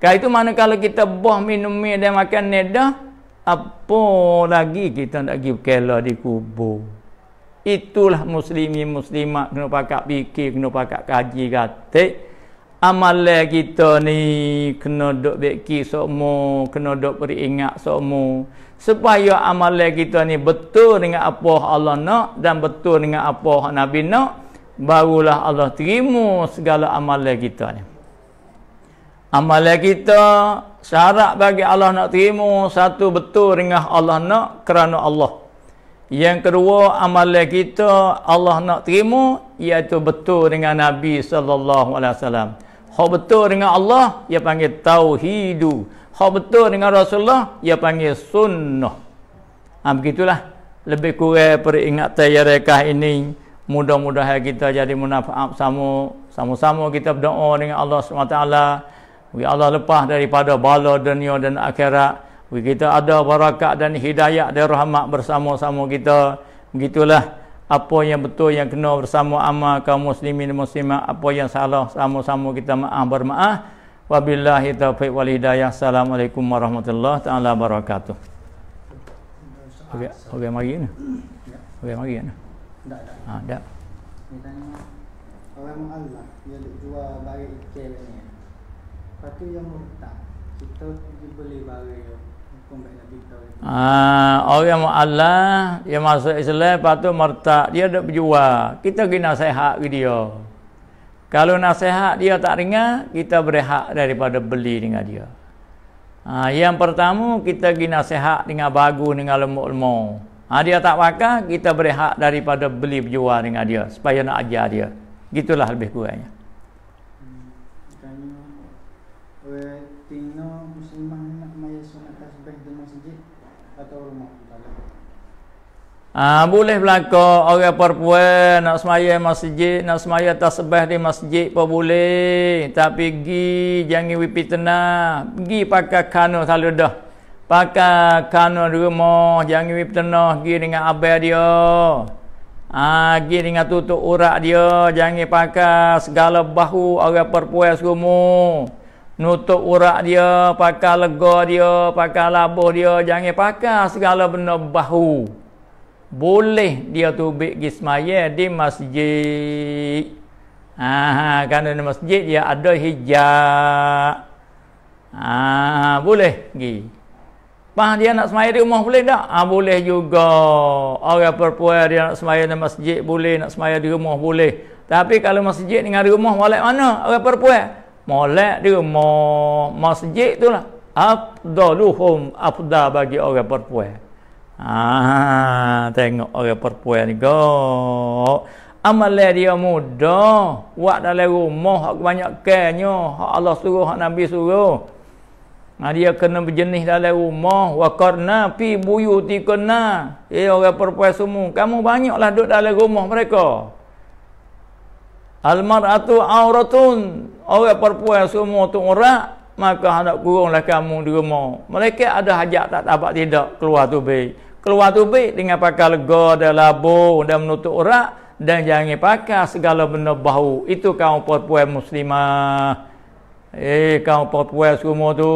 Kali tu mana kalau kita boh minum ni dan makan ni dah, apa lagi kita nak pergi kela di kubur. Itulah Muslimi muslimat kena pakak fikir, kena pakak kaji katik. Amalan kita ni kena duk beki semua, kena duk beringat semua supaya amalan kita ni betul dengan apa Allah nak dan betul dengan apa Nabi nak barulah Allah terima segala amalan kita ni amalan kita syarat bagi Allah nak terima satu betul dengan Allah nak kerana Allah yang kedua amalan kita Allah nak terima iaitu betul dengan Nabi sallallahu alaihi wasallam. Hak betul dengan Allah ia panggil tauhidu hak betul dengan Rasulullah dia panggil sunnah. Ha, begitulah lebih kurang peringatan yang rekah ini mudah-mudahan kita jadi munafa'at sama sama-sama kita berdoa dengan Allah SWT bagi Allah lepas daripada bala dunia dan akhirat bagi kita ada barakat dan hidayah dan rahmat bersama-sama kita begitulah apa yang betul yang kena bersama amal kaum muslimin muslimat apa yang salah sama-sama kita maaf bermaaf Wabillahi taufiq wal hidayah. Assalamualaikum warahmatullahi taala wabarakatuh. Okey, okey mari ni. Okey mari ni. Tak ada. Ha, tak. Orang Allah dia jual barang ikan ni. Lepas tu yang murtad. Kita pergi beli barang yang Ah, orang Allah yang masuk Islam lepas tu dia ada jual. Kita kena sehat ke dia. Kalau nasihat dia tak ringan, kita berhak daripada beli dengan dia. Ha, yang pertama, kita pergi nasihat dengan bagus, dengan lemak lemak. Ha, dia tak pakai, kita berhak daripada beli berjual dengan dia. Supaya nak ajar dia. Gitulah lebih kurangnya. Ha, boleh berlaku orang perempuan nak semaya masjid, nak semaya tasbih di masjid pun boleh. Tapi pergi jangan wipi tenang. Pergi pakai kano selalu dah. Pakai kanu rumah, jangan wipi tenang. Pergi dengan abel dia. Ha, ah, pergi dengan tutup urat dia. Jangan pakai segala bahu orang perempuan semua. Nutup urat dia, pakai lega dia, pakai labuh dia. Jangan pakai segala benda bahu boleh dia tu pergi semaya di masjid ah kerana di masjid dia ada hijab ah boleh gi pas dia nak semaya di rumah boleh tak? ah boleh juga. Orang perempuan dia nak semaya di masjid boleh, nak semaya di rumah boleh. Tapi kalau masjid dengan rumah boleh mana? Orang perempuan. Boleh di rumah. Masjid itulah. Abdaluhum abda bagi orang perempuan. Ah, tengok orang perempuan ni kok. Amal dia muda, buat dalam rumah hak banyak kanya, hak Allah suruh, hak Nabi suruh. Nah, dia kena berjenis dalam rumah wa karna fi buyuti kana. Eh orang perempuan semua, kamu banyaklah duduk dalam rumah mereka. almar atau auratun. Orang perempuan semua tu orang maka hendak kurunglah kamu di rumah. Mereka ada hajat tak dapat tidak keluar tu baik. Keluar tu baik dengan pakai lega dan labu dan menutup urat dan jangan pakai segala benda bau. Itu kaum perempuan muslimah. Eh kaum perempuan semua tu,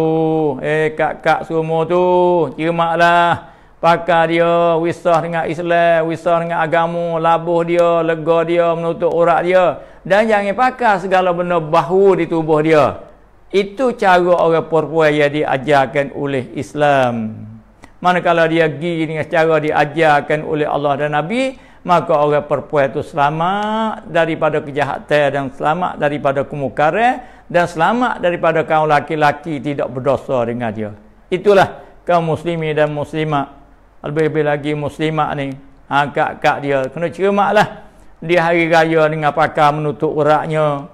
eh kakak semua tu, cimaklah pakai dia wisah dengan Islam, wisah dengan agama, labuh dia, lega dia, menutup urat dia dan jangan pakai segala benda bau di tubuh dia. Itu cara orang perempuan yang diajarkan oleh Islam. Manakala dia pergi dengan cara diajarkan oleh Allah dan Nabi, maka orang perempuan itu selamat daripada kejahatan dan selamat daripada kemukaran dan selamat daripada kaum laki-laki tidak berdosa dengan dia. Itulah kaum Muslimin dan muslimat. Lebih-lebih lagi muslimat ni, ha, kak kak dia. Kena cermat lah. Di hari raya dengan pakar menutup uraknya.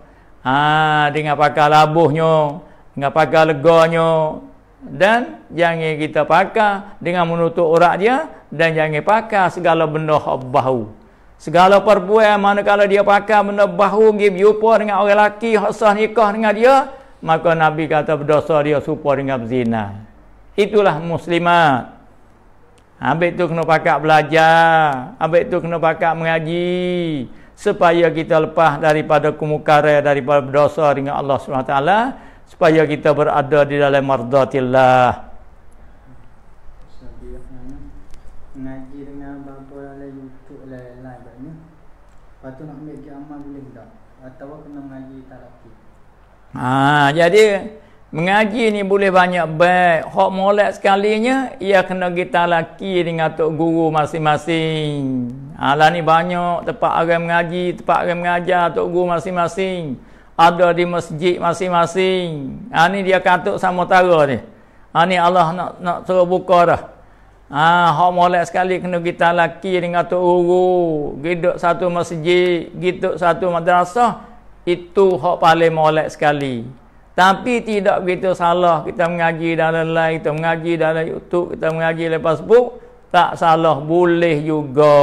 Ha, dengan pakai labuhnya, dengan pakai leganya dan jangan kita pakai dengan menutup urat dia dan jangan pakai segala benda bahu. Segala perbuatan manakala dia pakai benda bahu dia berjumpa dengan orang lelaki hak sah nikah dengan dia, maka Nabi kata berdosa dia serupa dengan berzina. Itulah muslimat. Ambil tu kena pakai belajar, ambil tu kena pakai mengaji supaya kita lepas daripada kemukaran daripada berdosa dengan Allah SWT supaya kita berada di dalam mardatillah ngaji Ah, jadi Mengaji ni boleh banyak baik. Hak molek sekalinya, ia kena kita laki dengan tok guru masing-masing. Alah ni banyak tempat orang mengaji, tempat orang mengajar tok guru masing-masing. Ada di masjid masing-masing. Ha, ni dia katuk sama tara ni. Ha, ni Allah nak, nak suruh buka dah. Ha, hak molek sekali kena kita laki dengan tok guru. Giduk satu masjid, giduk satu madrasah. Itu hak paling molek Sekali. Tapi tidak begitu salah kita mengaji dalam live, kita mengaji dalam YouTube, kita mengaji lepas Facebook, tak salah boleh juga.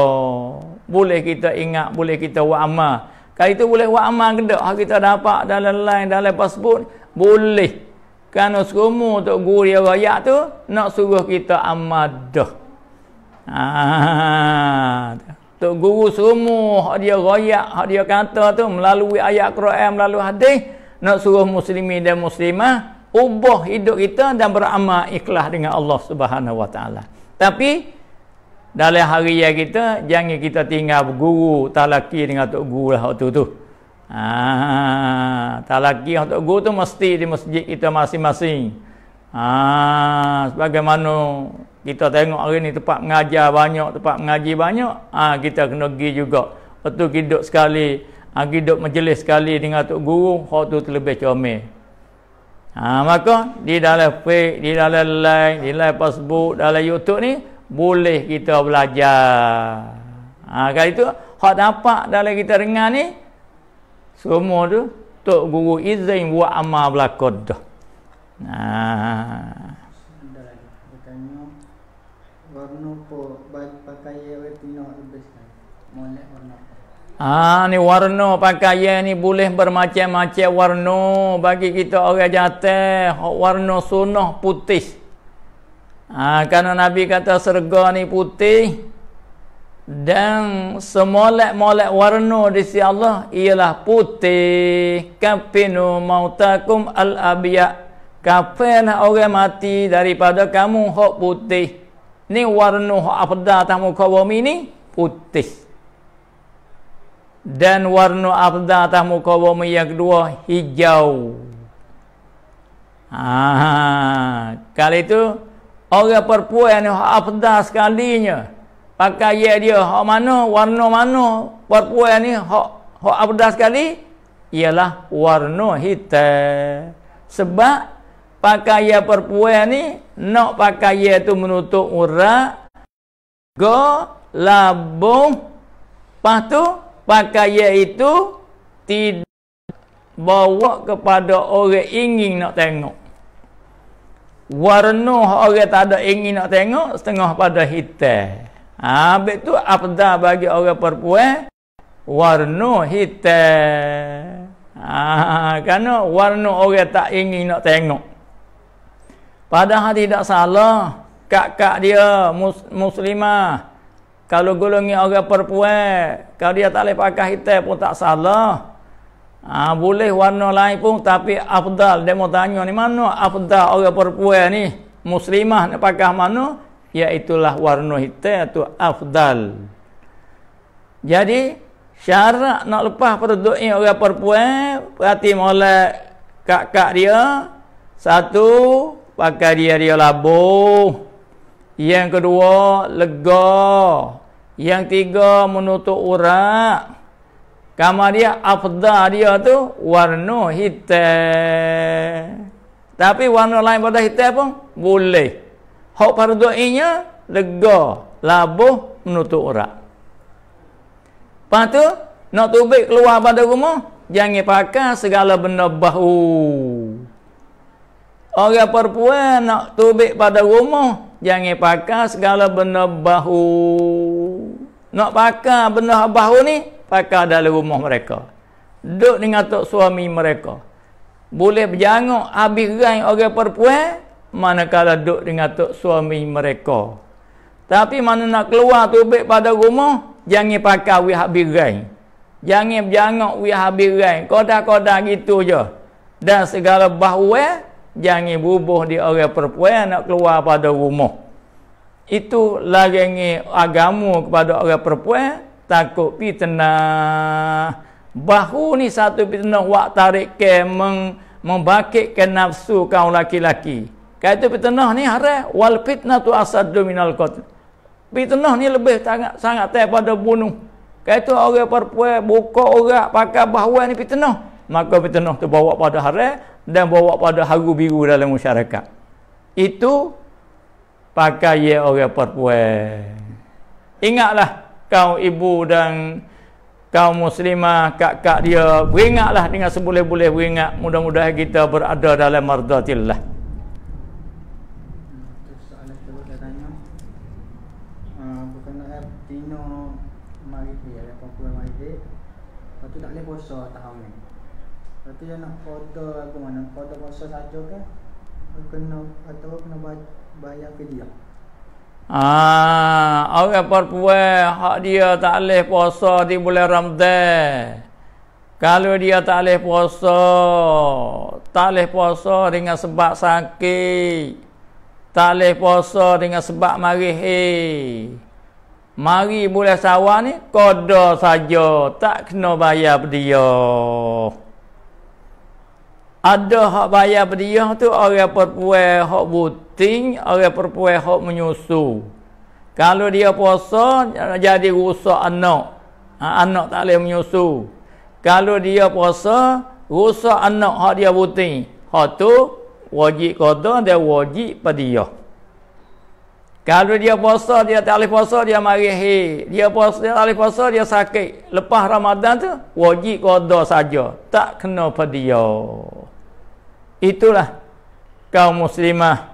Boleh kita ingat, boleh kita buat amal. Kalau itu boleh buat amal ke tak? Kita dapat dalam live, dalam Facebook, boleh. Kerana semua untuk guru dia rakyat tu nak suruh kita amal dah. Ha. guru semua hak dia rakyat, hak dia kata tu melalui ayat Quran, melalui hadis, nak suruh muslimi dan muslimah ubah hidup kita dan beramal ikhlas dengan Allah Subhanahu Wa Taala. Tapi dalam hari yang kita jangan kita tinggal guru talaki dengan tok guru lah waktu tu. Ah, ha, talaki dengan tok guru tu mesti di masjid kita masing-masing. Ah, sebagaimana kita tengok hari ni tempat mengajar banyak, tempat mengaji banyak, ah kita kena pergi juga. Waktu hidup sekali lagi ah, duduk majlis sekali dengan Tok Guru, orang tu terlebih comel. Ha, maka di dalam fake, di dalam line, di dalam Facebook, dalam YouTube ni boleh kita belajar. Ha, kalau itu hak dapat dalam kita dengar ni semua tu tok guru izin buat amal belaka dah. Ha. warna apa pakai yang lebih lebih sekali. Ah ni warna pakaian ni boleh bermacam-macam warna bagi kita orang jatuh warna sunnah putih. Ah kerana Nabi kata serga ni putih dan semolek-molek warna di sisi Allah ialah putih. Kafinu mautakum al-abya. Kafin orang mati daripada kamu hok putih. Ni warna hok apa dah tamu kau bumi ni putih dan warna afda atas muka bumi yang kedua hijau. Ah, kali itu orang perempuan afda sekalinya. Pakai dia hak mana warna mana perempuan ni hak hak afda sekali ialah warna hitam. Sebab pakaian perempuan ni nak pakaian tu menutup urat go labung patu pakaian itu tidak bawa kepada orang ingin nak tengok warna orang tak ada ingin nak tengok setengah pada hitam ha baik tu apda bagi orang perempuan warna hitam ha kerana warna orang tak ingin nak tengok padahal tidak salah kakak dia muslimah kalau golongi orang perempuan kalau dia tak boleh pakai hitam pun tak salah ha, boleh warna lain pun tapi afdal dia mau tanya ni mana afdal orang perempuan ni muslimah nak pakai mana iaitulah warna hitam tu afdal jadi syarat nak lepas pada doa orang perempuan perhati molek kakak dia satu pakai dia dia labuh yang kedua lega yang tiga menutup urat. Kamar dia afda dia tu warna hitam. Tapi warna lain pada hitam pun boleh. Hak fardu ainnya lega, labuh menutup urat. Lepas tu nak tubik keluar pada rumah jangan pakai segala benda bahu. Orang perempuan nak tubik pada rumah jangan pakai segala benda bahu nak pakai benda baru ni pakai dalam rumah mereka duduk dengan tok suami mereka boleh berjanguk habis gerai orang perempuan manakala duduk dengan tok suami mereka tapi mana nak keluar tubik pada rumah jangan pakai wih habis gerai jangan berjanguk wih habis gerai kodak-kodak gitu je dan segala bahwe, eh, jangan bubuh di orang perempuan nak keluar pada rumah itu larangi agama kepada orang perempuan takut fitnah bahu ni satu fitnah wak tarik ke meng, membakitkan nafsu kaum laki-laki kata fitnah ni hara wal fitnah tu asadu minal qatl fitnah ni lebih sangat sangat daripada bunuh kata orang perempuan buka orang pakai bahuan ni fitnah maka fitnah tu bawa pada hara dan bawa pada haru biru dalam masyarakat itu pakai orang perempuan ingatlah kau ibu dan kau muslimah kakak dia beringatlah dengan seboleh-boleh beringat mudah-mudahan kita berada dalam mardatillah Tapi ah, Dia nak foto aku mana Foto puasa saja ke kan? Kena Atau kena baca banyak kerja. Ah, orang perempuan hak dia tak leh puasa di bulan Ramadan. Kalau dia tak leh puasa, tak leh puasa dengan sebab sakit. Tak leh puasa dengan sebab mari hei. Mari bulan sawah ni Koda saja Tak kena bayar berdia Ada hak bayar berdia tu Orang perempuan Hak buta penting orang perempuan hok menyusu. Kalau dia puasa jadi rusak anak. Ha, anak tak boleh menyusu. Kalau dia puasa rusak anak hak dia buting. Hak tu wajib qada dia wajib padiah. Kalau dia puasa dia tak boleh puasa dia marah. Dia puasa dia tak boleh puasa dia sakit. Lepas Ramadan tu wajib qada saja. Tak kena dia Itulah kau muslimah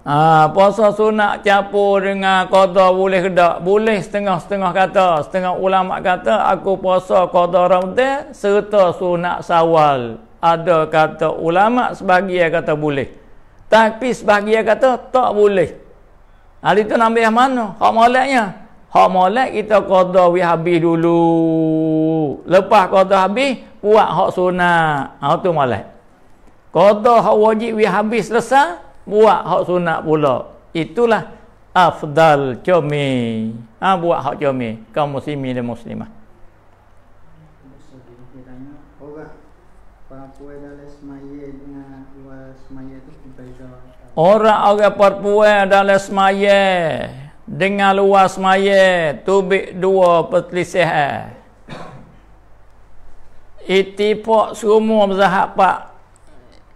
Ha, puasa sunat campur dengan qada boleh dak? Boleh setengah-setengah kata. Setengah ulama kata aku puasa qada Ramadan serta sunat Sawal. Ada kata ulama sebahagian kata boleh. Tapi sebahagian kata tak boleh. Hal ah, itu nak ambil yang mana? Hak malatnya. Hak malat kita qada wi habis dulu. Lepas qada habis buat hak sunat. Ha tu malat. Qada hak wajib wi habis selesai buat hak sunat pula itulah afdal cumi ha, buat hak cumi kaum muslimin dan muslimah Orang-orang perempuan dalam semaya Dengan luar semaya Tubik dua pertelisihan eh. Itipak semua pak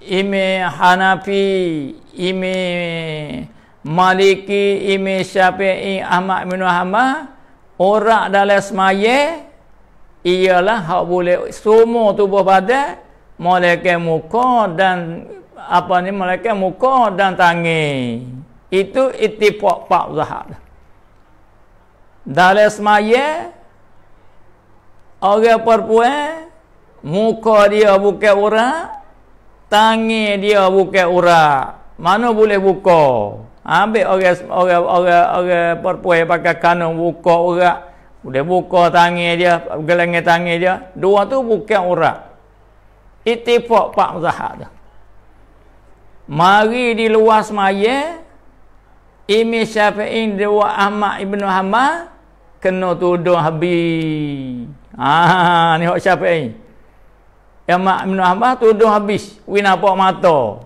I'me Hanafi, ime Maliki, ime Syafi'i Ahmad bin Muhammad, orang dalam semaya ialah hak boleh semua tubuh pada mereka muka dan apa ni mereka muka dan tangi Itu itipok pak zahab. Dalam semaya orang perempuan muka dia bukan orang tangi dia buka ura mana boleh buka ambil orang orang orang orang perempuan pakai kanun buka urat boleh buka tangi dia gelengi tangi dia dua tu buka ura itifak pak mazhab tu mari di luar semaya imi syafi'i dua ahmad ibnu ahmad kena tuduh habi ha ah, ni hak syafi'i yang mak Ibn Abbas tuduh habis win apa mata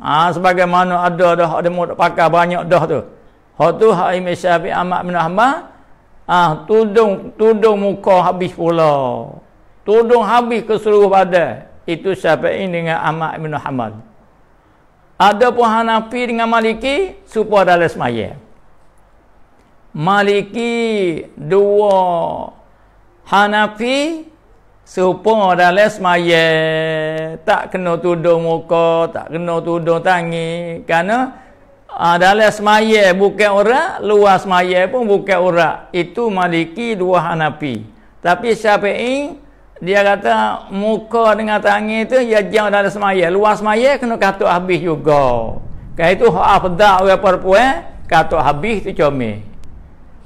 ha, sebagaimana ada dah ada mudah pakar banyak dah tu hak tu hak Ibn Ahmad Ibn Ahmad ah, tudung tudung muka habis pula tudung habis ke seluruh badan itu Syafi'i dengan Ahmad Ibn Ahmad ada pun Hanafi dengan Maliki supaya dalam semaya Maliki dua Hanafi Serupa dalam semaya Tak kena tudung muka Tak kena tudung tangi Kerana uh, Dalam semaya bukan orang Luar semaya pun bukan orang Itu maliki dua hanapi Tapi syafi'i Dia kata muka dengan tangi itu Ya jauh dalam semaya Luar semaya kena kata habis juga Kerana itu hafadah oleh perempuan Kata habis tu comel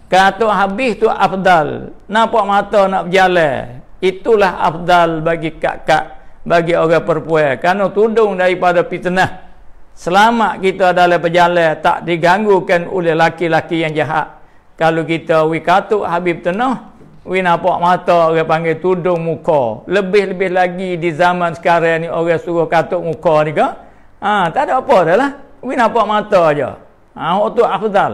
Kata habis tu afdal Nampak mata nak berjalan itulah afdal bagi kakak bagi orang perempuan kerana tudung daripada fitnah Selama kita adalah pejalan tak digangguken oleh laki-laki yang jahat kalau kita wi katuk habib tenah wi nampak mata orang panggil tudung muka lebih-lebih lagi di zaman sekarang ni orang suruh katuk muka ni ke ha, tak ada apa dah lah wi nampak mata aja ha itu afdal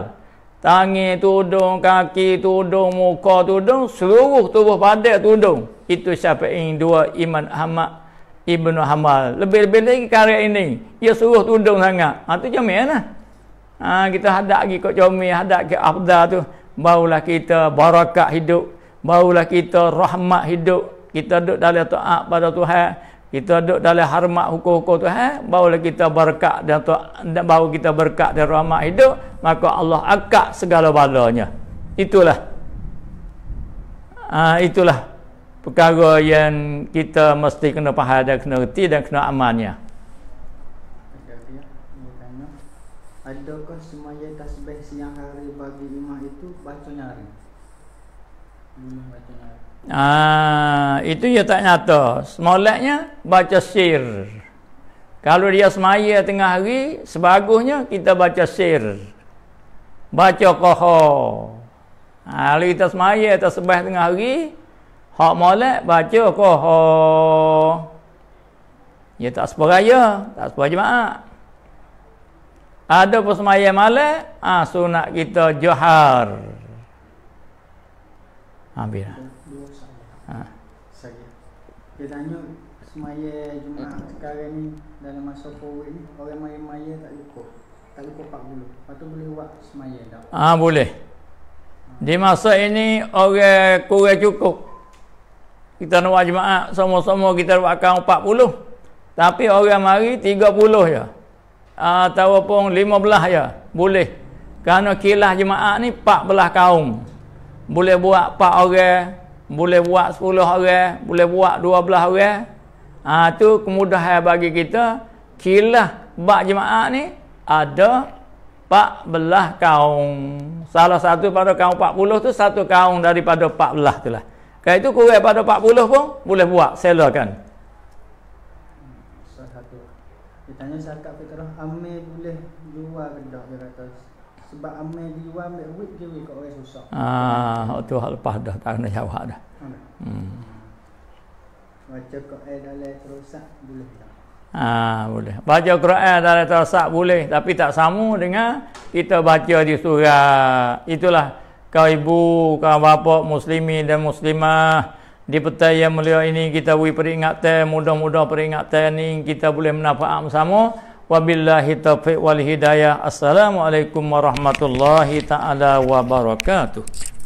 tangi tudung kaki tudung muka tudung seluruh tubuh padat tudung itu syafi'i dua iman hamad ibnu hamal lebih-lebih lagi karya ini ia suruh tundung sangat ha tu jamin ya, nah ha kita hadap lagi kok jamin hadap ke afda tu barulah kita barakat hidup barulah kita rahmat hidup kita duduk dalam taat pada Tuhan kita duduk dalam hormat hukum-hukum Tuhan eh? barulah kita berkat dan baru kita berkat dan rahmat hidup maka Allah akak segala balanya itulah ha, itulah perkara yang kita mesti kena faham dan kena reti dan kena amannya. Adakah semaya tasbih siang hari bagi lima itu baca nyari? Ah, itu dia ya tak nyata. Semolatnya baca sir. Kalau dia semaya tengah hari, sebagusnya kita baca sir. Baca qaha. Ah, kalau kita semaya tasbih tengah hari, Hak molek baca ko ho. Oh. Ya tak sepuh raya, tak sepuh jemaah. Ada persembahyang malam, ah ha, sunat kita johar. Ambil. Ha. Saya ha. tanya semaya Jumaat sekarang ni dalam masa COVID ni orang maya-maya tak cukup. Tak cukup 40. Lepas tu boleh buat semaya tak? Ah boleh. Di masa ini orang kurang cukup kita nak jemaah sama-sama kita buatkan 40 tapi orang mari 30 je uh, atau pun 15 ya boleh kerana kilah jemaah ni 14 kaum boleh buat 4 orang boleh buat 10 orang boleh buat 12 orang uh, tu kemudahan bagi kita kilah bak jemaah ni ada pak belah kaum salah satu pada kaum 40 tu satu kaum daripada 14 tu lah kalau itu kurang pada 40 pun boleh buat, selakan. Soal satu. Ditanya zakat fitrah amil boleh jual kedah dia kata. Sebab amil jual ambil duit je kat orang susah. Ah, oh, tu hal lepas dah tak ada jawab dah. Ada. Hmm. Baca Quran dalam terusak boleh tak? Ah ha, boleh. Baca Quran dalam terasak boleh tapi tak sama dengan kita baca di surah Itulah kau ibu, kau bapa muslimi dan muslimah di petai yang mulia ini kita beri peringatan mudah-mudah peringatan ini kita boleh menafaham sama wabillahi taufiq wal hidayah assalamualaikum warahmatullahi taala wabarakatuh